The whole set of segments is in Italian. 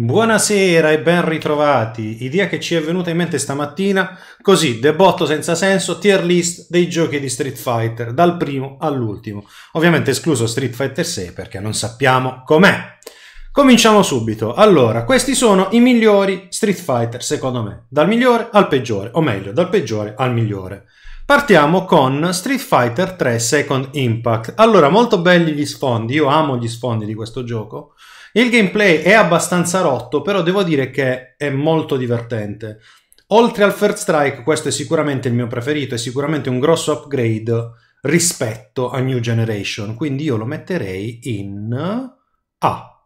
Buonasera e ben ritrovati. Idea che ci è venuta in mente stamattina, così, debotto senza senso, tier list dei giochi di Street Fighter, dal primo all'ultimo. Ovviamente escluso Street Fighter 6 perché non sappiamo com'è. Cominciamo subito. Allora, questi sono i migliori Street Fighter, secondo me, dal migliore al peggiore, o meglio, dal peggiore al migliore. Partiamo con Street Fighter 3 Second Impact. Allora, molto belli gli sfondi, io amo gli sfondi di questo gioco. Il gameplay è abbastanza rotto, però devo dire che è molto divertente. Oltre al First Strike, questo è sicuramente il mio preferito, è sicuramente un grosso upgrade rispetto a New Generation, quindi io lo metterei in A.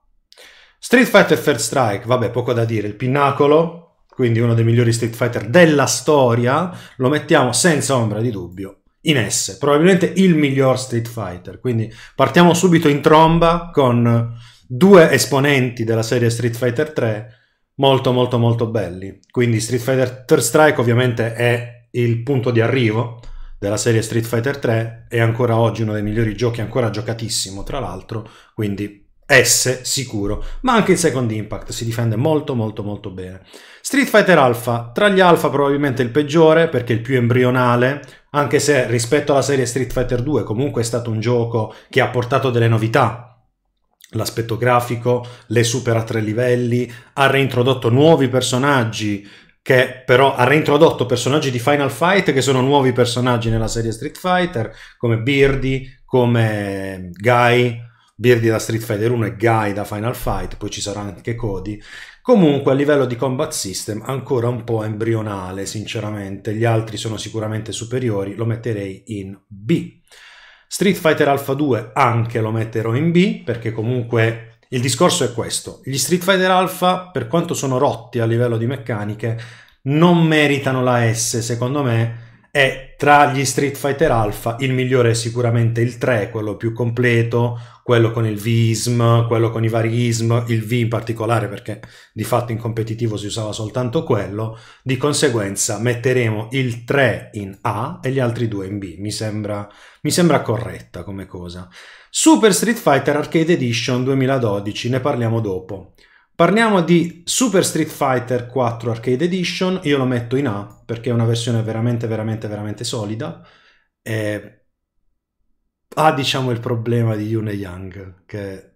Street Fighter First Strike, vabbè, poco da dire, il pinnacolo, quindi uno dei migliori Street Fighter della storia, lo mettiamo senza ombra di dubbio in S, probabilmente il miglior Street Fighter, quindi partiamo subito in tromba con due esponenti della serie Street Fighter 3 molto molto molto belli. Quindi Street Fighter Third Strike ovviamente è il punto di arrivo della serie Street Fighter 3 è ancora oggi uno dei migliori giochi, ancora giocatissimo tra l'altro, quindi S sicuro, ma anche il Second Impact si difende molto molto molto bene. Street Fighter Alpha, tra gli Alpha probabilmente il peggiore perché il più embrionale, anche se rispetto alla serie Street Fighter 2 comunque è stato un gioco che ha portato delle novità l'aspetto grafico, le supera tre livelli, ha reintrodotto nuovi personaggi che però ha reintrodotto personaggi di Final Fight che sono nuovi personaggi nella serie Street Fighter come Beardy, come Guy, Beardy da Street Fighter 1 e Guy da Final Fight, poi ci sarà anche Cody. Comunque a livello di combat system ancora un po' embrionale sinceramente, gli altri sono sicuramente superiori, lo metterei in B. Street Fighter Alpha 2 anche lo metterò in B perché comunque il discorso è questo. Gli Street Fighter Alpha, per quanto sono rotti a livello di meccaniche, non meritano la S secondo me è tra gli Street Fighter Alpha il migliore è sicuramente il 3, quello più completo, quello con il VISM, quello con i vari ISM, il V in particolare perché di fatto in competitivo si usava soltanto quello, di conseguenza metteremo il 3 in A e gli altri due in B, mi sembra, mi sembra corretta come cosa. Super Street Fighter Arcade Edition 2012, ne parliamo dopo. Parliamo di Super Street Fighter 4 Arcade Edition, io lo metto in A perché è una versione veramente veramente veramente solida. E ha diciamo il problema di e Yang che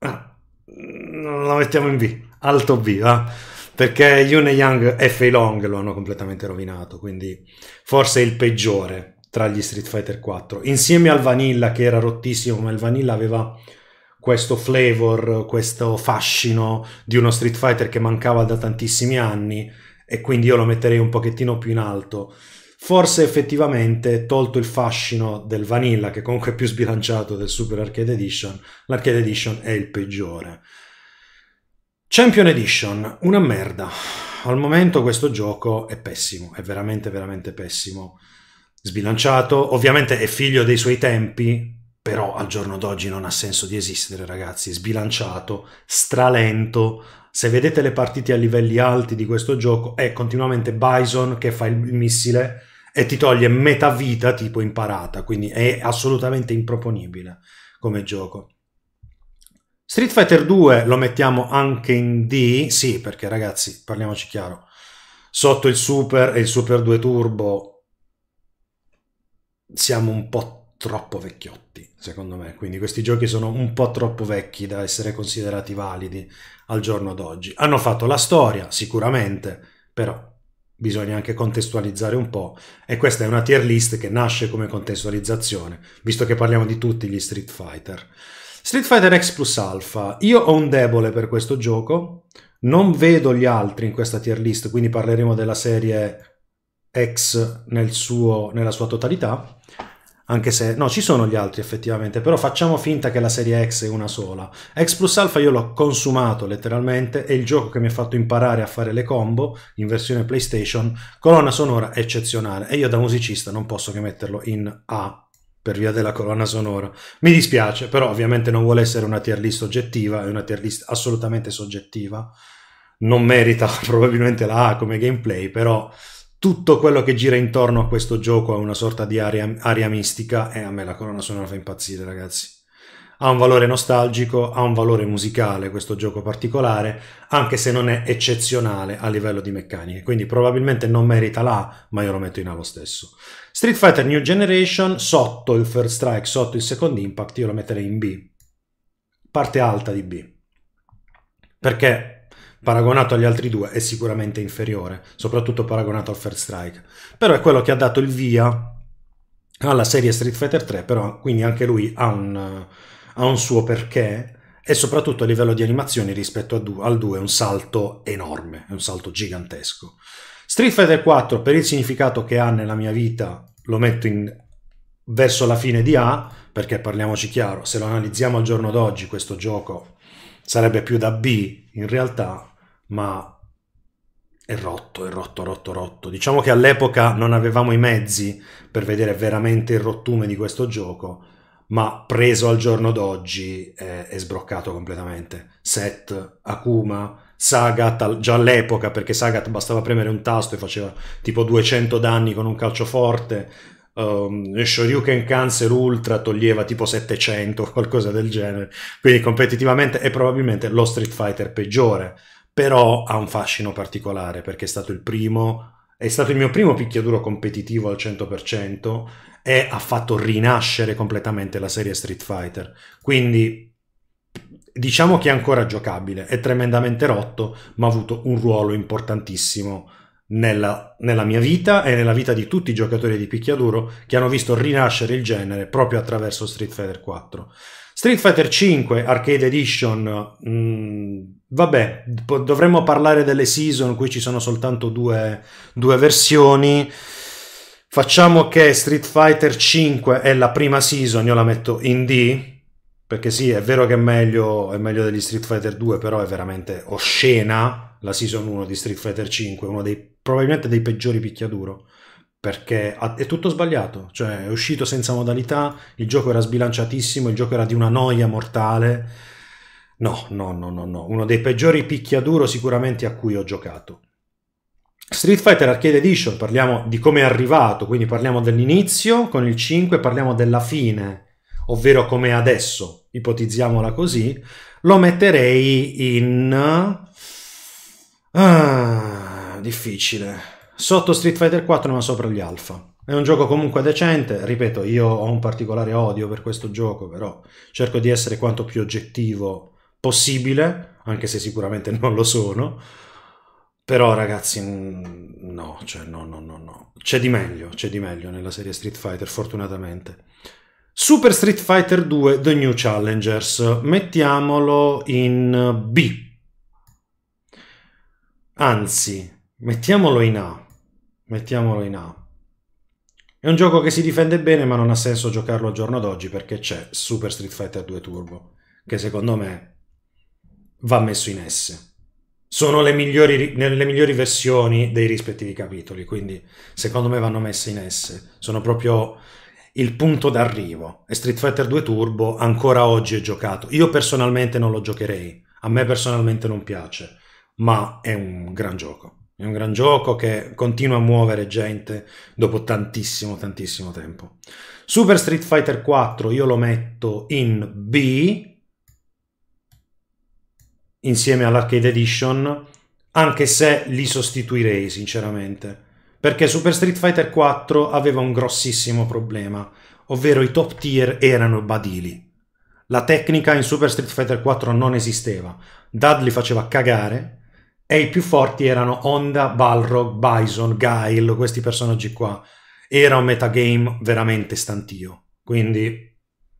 ah, non la mettiamo in B, alto B, va? perché e Yang e Fei Long lo hanno completamente rovinato, quindi forse è il peggiore tra gli Street Fighter 4, insieme al Vanilla che era rottissimo, ma il Vanilla aveva questo flavor, questo fascino di uno Street Fighter che mancava da tantissimi anni e quindi io lo metterei un pochettino più in alto. Forse effettivamente, tolto il fascino del Vanilla, che comunque è più sbilanciato del Super Arcade Edition, l'Arcade Edition è il peggiore. Champion Edition, una merda. Al momento questo gioco è pessimo, è veramente veramente pessimo. Sbilanciato, ovviamente è figlio dei suoi tempi, però al giorno d'oggi non ha senso di esistere, ragazzi. Sbilanciato, stralento. Se vedete le partite a livelli alti di questo gioco, è continuamente Bison che fa il missile e ti toglie metà vita tipo imparata, quindi è assolutamente improponibile come gioco. Street Fighter 2 lo mettiamo anche in D, sì, perché ragazzi, parliamoci chiaro, sotto il Super e il Super 2 Turbo siamo un po' troppo vecchiotti, secondo me. Quindi questi giochi sono un po' troppo vecchi da essere considerati validi al giorno d'oggi. Hanno fatto la storia, sicuramente, però bisogna anche contestualizzare un po'. E questa è una tier list che nasce come contestualizzazione, visto che parliamo di tutti gli Street Fighter. Street Fighter X plus Alpha. Io ho un debole per questo gioco. Non vedo gli altri in questa tier list, quindi parleremo della serie X nel suo, nella sua totalità anche se no ci sono gli altri effettivamente però facciamo finta che la serie X è una sola X plus alpha io l'ho consumato letteralmente è il gioco che mi ha fatto imparare a fare le combo in versione playstation colonna sonora eccezionale e io da musicista non posso che metterlo in A per via della colonna sonora mi dispiace però ovviamente non vuole essere una tier list oggettiva è una tier list assolutamente soggettiva non merita probabilmente la A come gameplay però tutto quello che gira intorno a questo gioco è una sorta di aria, aria mistica e a me la corona sonora fa impazzire, ragazzi. Ha un valore nostalgico, ha un valore musicale questo gioco particolare, anche se non è eccezionale a livello di meccaniche, quindi probabilmente non merita l'A, ma io lo metto in A lo stesso. Street Fighter New Generation sotto il First Strike, sotto il Second Impact, io lo metterei in B. Parte alta di B. Perché paragonato agli altri due è sicuramente inferiore, soprattutto paragonato al First Strike. Però è quello che ha dato il via alla serie Street Fighter 3, però quindi anche lui ha un, ha un suo perché e soprattutto a livello di animazioni rispetto du- al 2 è un salto enorme, è un salto gigantesco. Street Fighter 4 per il significato che ha nella mia vita lo metto in, verso la fine di A, perché parliamoci chiaro, se lo analizziamo al giorno d'oggi questo gioco sarebbe più da B in realtà, ma è rotto, è rotto, rotto, rotto. Diciamo che all'epoca non avevamo i mezzi per vedere veramente il rottume di questo gioco, ma preso al giorno d'oggi è, è sbroccato completamente. Set, Akuma, Sagat, già all'epoca, perché Sagat bastava premere un tasto e faceva tipo 200 danni con un calcio forte, um, Shoryuken Cancer Ultra toglieva tipo 700 o qualcosa del genere. Quindi competitivamente è probabilmente lo Street Fighter peggiore però ha un fascino particolare perché è stato il primo, è stato il mio primo picchiaduro competitivo al 100% e ha fatto rinascere completamente la serie Street Fighter. Quindi diciamo che è ancora giocabile, è tremendamente rotto, ma ha avuto un ruolo importantissimo nella, nella, mia vita e nella vita di tutti i giocatori di picchiaduro che hanno visto rinascere il genere proprio attraverso Street Fighter 4. Street Fighter 5 Arcade Edition mh, mm, Vabbè, dovremmo parlare delle season, qui ci sono soltanto due, due versioni. Facciamo che Street Fighter 5 è la prima season, io la metto in D, perché sì, è vero che è meglio, è meglio, degli Street Fighter 2, però è veramente oscena la Season 1 di Street Fighter 5, uno dei, probabilmente dei peggiori picchiaduro, perché è tutto sbagliato, cioè è uscito senza modalità, il gioco era sbilanciatissimo, il gioco era di una noia mortale, No, no, no, no, no, uno dei peggiori picchiaduro sicuramente a cui ho giocato. Street Fighter Arcade Edition, parliamo di come è arrivato, quindi parliamo dell'inizio con il 5, parliamo della fine, ovvero come adesso, ipotizziamola così, lo metterei in... Ah, difficile. Sotto Street Fighter 4 ma sopra gli alfa. È un gioco comunque decente, ripeto, io ho un particolare odio per questo gioco, però cerco di essere quanto più oggettivo possibile, anche se sicuramente non lo sono. Però ragazzi, mm, no, cioè no, no, no, no. C'è di meglio, c'è di meglio nella serie Street Fighter, fortunatamente. Super Street Fighter 2 The New Challengers, mettiamolo in B. Anzi, mettiamolo in A. Mettiamolo in A. È un gioco che si difende bene, ma non ha senso giocarlo al giorno d'oggi perché c'è Super Street Fighter 2 Turbo, che secondo me va messo in S. Sono le migliori, le migliori versioni dei rispettivi capitoli, quindi secondo me vanno messe in S. Sono proprio il punto d'arrivo. E Street Fighter 2 Turbo ancora oggi è giocato. Io personalmente non lo giocherei, a me personalmente non piace, ma è un gran gioco. È un gran gioco che continua a muovere gente dopo tantissimo, tantissimo tempo. Super Street Fighter 4 io lo metto in B insieme all'Arcade Edition, anche se li sostituirei sinceramente, perché Super Street Fighter 4 aveva un grossissimo problema, ovvero i top tier erano badili. La tecnica in Super Street Fighter 4 non esisteva, Dudley faceva cagare e i più forti erano Honda, Balrog, Bison, Guile, questi personaggi qua. Era un metagame veramente stantio, quindi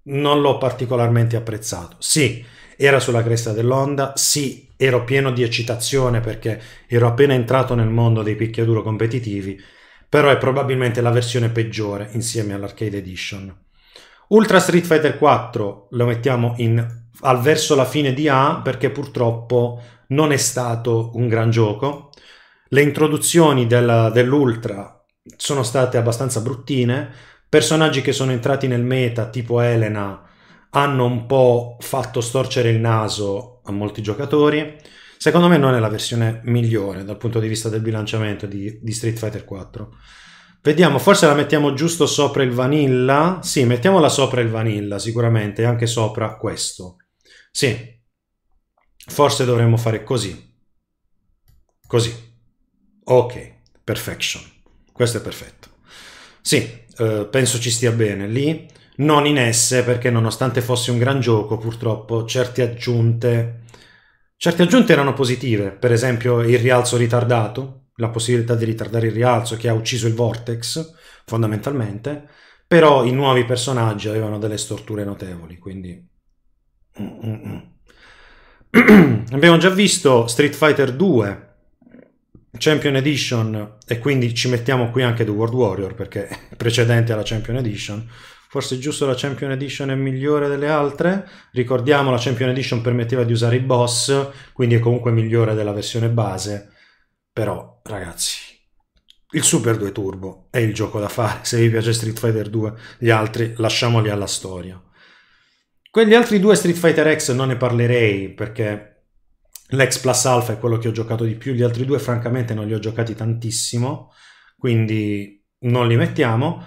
non l'ho particolarmente apprezzato. Sì, era sulla cresta dell'onda, sì, ero pieno di eccitazione perché ero appena entrato nel mondo dei picchiaduro competitivi, però è probabilmente la versione peggiore insieme all'Arcade Edition. Ultra Street Fighter 4 lo mettiamo in, al verso la fine di A perché purtroppo non è stato un gran gioco. Le introduzioni della, dell'Ultra sono state abbastanza bruttine, personaggi che sono entrati nel meta tipo Elena hanno un po' fatto storcere il naso a molti giocatori. Secondo me non è la versione migliore dal punto di vista del bilanciamento di, di Street Fighter 4. Vediamo, forse la mettiamo giusto sopra il vanilla? Sì, mettiamola sopra il vanilla sicuramente, anche sopra questo. Sì, forse dovremmo fare così. Così. Ok, perfection. Questo è perfetto. Sì, eh, penso ci stia bene lì non in esse perché nonostante fosse un gran gioco purtroppo certe aggiunte certe aggiunte erano positive per esempio il rialzo ritardato la possibilità di ritardare il rialzo che ha ucciso il vortex fondamentalmente però i nuovi personaggi avevano delle storture notevoli quindi mm, mm, mm. abbiamo già visto Street Fighter 2 Champion Edition e quindi ci mettiamo qui anche The World Warrior perché è precedente alla Champion Edition Forse giusto la Champion Edition è migliore delle altre. Ricordiamo la Champion Edition permetteva di usare i boss, quindi è comunque migliore della versione base. Però, ragazzi, il Super 2 Turbo è il gioco da fare. Se vi piace Street Fighter 2, gli altri lasciamoli alla storia. Quegli altri due Street Fighter X non ne parlerei perché l'X Plus Alpha è quello che ho giocato di più. Gli altri due, francamente, non li ho giocati tantissimo, quindi non li mettiamo.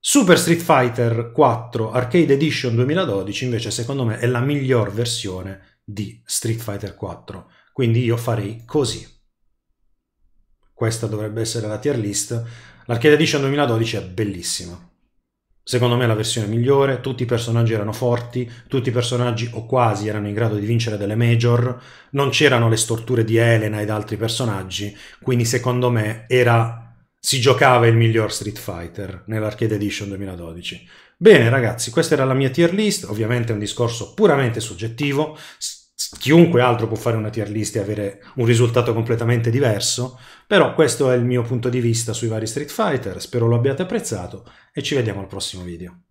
Super Street Fighter 4 Arcade Edition 2012 invece secondo me è la miglior versione di Street Fighter 4, quindi io farei così. Questa dovrebbe essere la tier list. L'Arcade Edition 2012 è bellissima. Secondo me è la versione migliore, tutti i personaggi erano forti, tutti i personaggi o quasi erano in grado di vincere delle major, non c'erano le storture di Elena ed altri personaggi, quindi secondo me era si giocava il miglior Street Fighter nell'Arcade Edition 2012. Bene ragazzi, questa era la mia tier list, ovviamente è un discorso puramente soggettivo, chiunque altro può fare una tier list e avere un risultato completamente diverso, però questo è il mio punto di vista sui vari Street Fighter, spero lo abbiate apprezzato e ci vediamo al prossimo video.